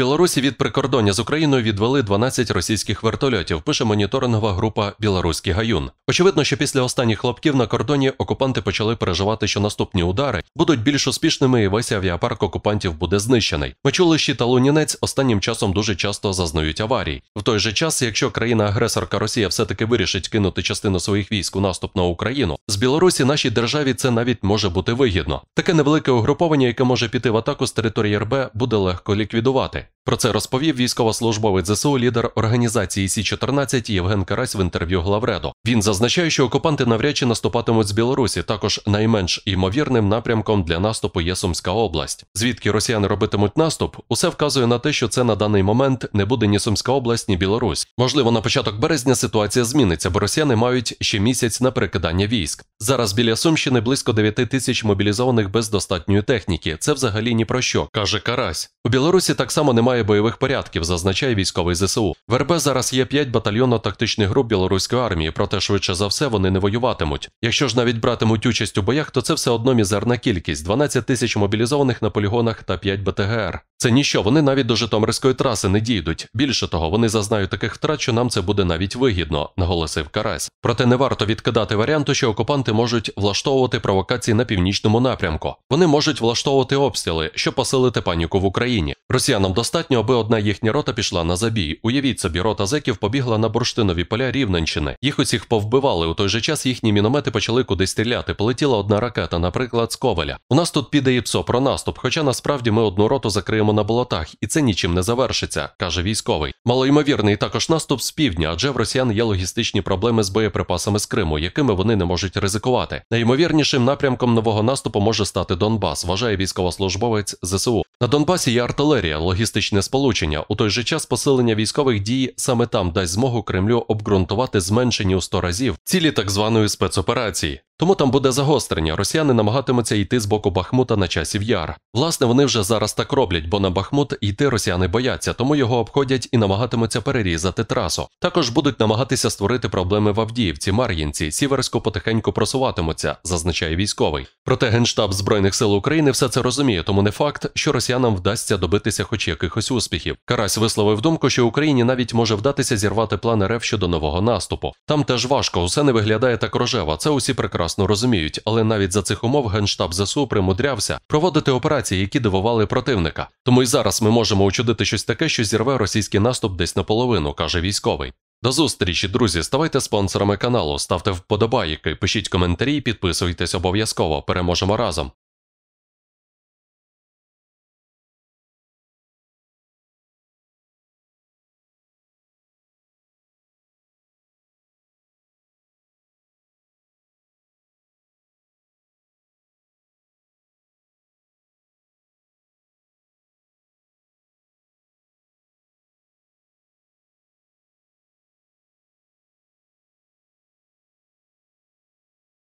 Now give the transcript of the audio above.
Білорусі від прикордоння з Україною відвели 12 російських вертольотів. Пише моніторингова група Білоруський гаюн. Очевидно, що після останніх хлопків на кордоні окупанти почали переживати, що наступні удари будуть більш успішними, і весь авіапарк окупантів буде знищений. Ми чули, що останнім часом дуже часто зазнають аварій. В той же час, якщо країна-агресорка Росія все-таки вирішить кинути частину своїх військ у наступ на Україну, з Білорусі нашій державі це навіть може бути вигідно. Таке невелике угруповання, яке може піти в атаку з території РБ, буде легко ліквідувати. Про це розповів військовослужбовець ЗСУ лідер організації Сі 14 Євген Карась в інтерв'ю Главредо. Він зазначає, що окупанти навряд чи наступатимуть з Білорусі, також найменш імовірним напрямком для наступу є Сумська область. Звідки росіяни робитимуть наступ, усе вказує на те, що це на даний момент не буде ні Сумська область, ні Білорусь. Можливо, на початок березня ситуація зміниться, бо росіяни мають ще місяць на перекидання військ. Зараз біля Сумщини близько 9 тисяч мобілізованих без достатньої техніки. Це взагалі ні про що, каже Карась. У Білорусі так само немає бойових порядків, зазначає військовий ЗСУ. В РБ зараз є п'ять батальйонно-тактичних груп білоруської армії проте швидше за все вони не воюватимуть. Якщо ж навіть братимуть участь у боях, то це все одно мізерна кількість 12 тисяч мобілізованих на полігонах та 5 БТГР. Це ніщо, вони навіть до Житомирської траси не дійдуть. Більше того, вони зазнають таких втрат, що нам це буде навіть вигідно, наголосив Карась. Проте не варто відкидати варіанту, що окупанти можуть влаштовувати провокації на північному напрямку. Вони можуть влаштовувати обстріли, щоб посилити паніку в Україні. Росіянам достатньо, аби одна їхня рота пішла на забій. Уявіть собі, рота зеків побігла на бурштинові поля Рівненщини. Їх усіх їх повбивали. У той же час їхні міномети почали куди стріляти. Полетіла одна ракета, наприклад, з Ковеля. У нас тут піде і ПСО про наступ, хоча насправді ми одну роту закриємо на болотах, і це нічим не завершиться, каже військовий. Малоймовірний також наступ з півдня, адже в росіян є логістичні проблеми з боєприпасами з Криму, якими вони не можуть ризикувати. Найімовірнішим напрямком нового наступу може стати Донбас, вважає військовослужбовець ЗСУ. На Донбасі є артилерія, логістичне сполучення. У той же час посилення військових дій саме там дасть змогу Кремлю обґрунтувати зменшені у 100 разів цілі так званої спецоперації. Тому там буде загострення. Росіяни намагатимуться йти з боку Бахмута на часів яр. Власне, вони вже зараз так роблять, бо на Бахмут йти росіяни бояться, тому його обходять і намагатимуться перерізати трасу. Також будуть намагатися створити проблеми в Авдіївці, Мар'їнці, Сіверську потихеньку просуватимуться, зазначає військовий. Проте генштаб збройних сил України все це розуміє, тому не факт, що росіянам вдасться добитися хоч якихось успіхів. Карась висловив думку, що Україні навіть може вдатися зірвати план РФ щодо нового наступу. Там теж важко, усе не виглядає так рожево. Це усі прекрасно прекрасно розуміють, але навіть за цих умов генштаб ЗСУ примудрявся проводити операції, які дивували противника. Тому й зараз ми можемо учудити щось таке, що зірве російський наступ десь наполовину, каже військовий. До зустрічі, друзі. Ставайте спонсорами каналу, ставте вподобайки, пишіть коментарі, підписуйтесь обов'язково. Переможемо разом.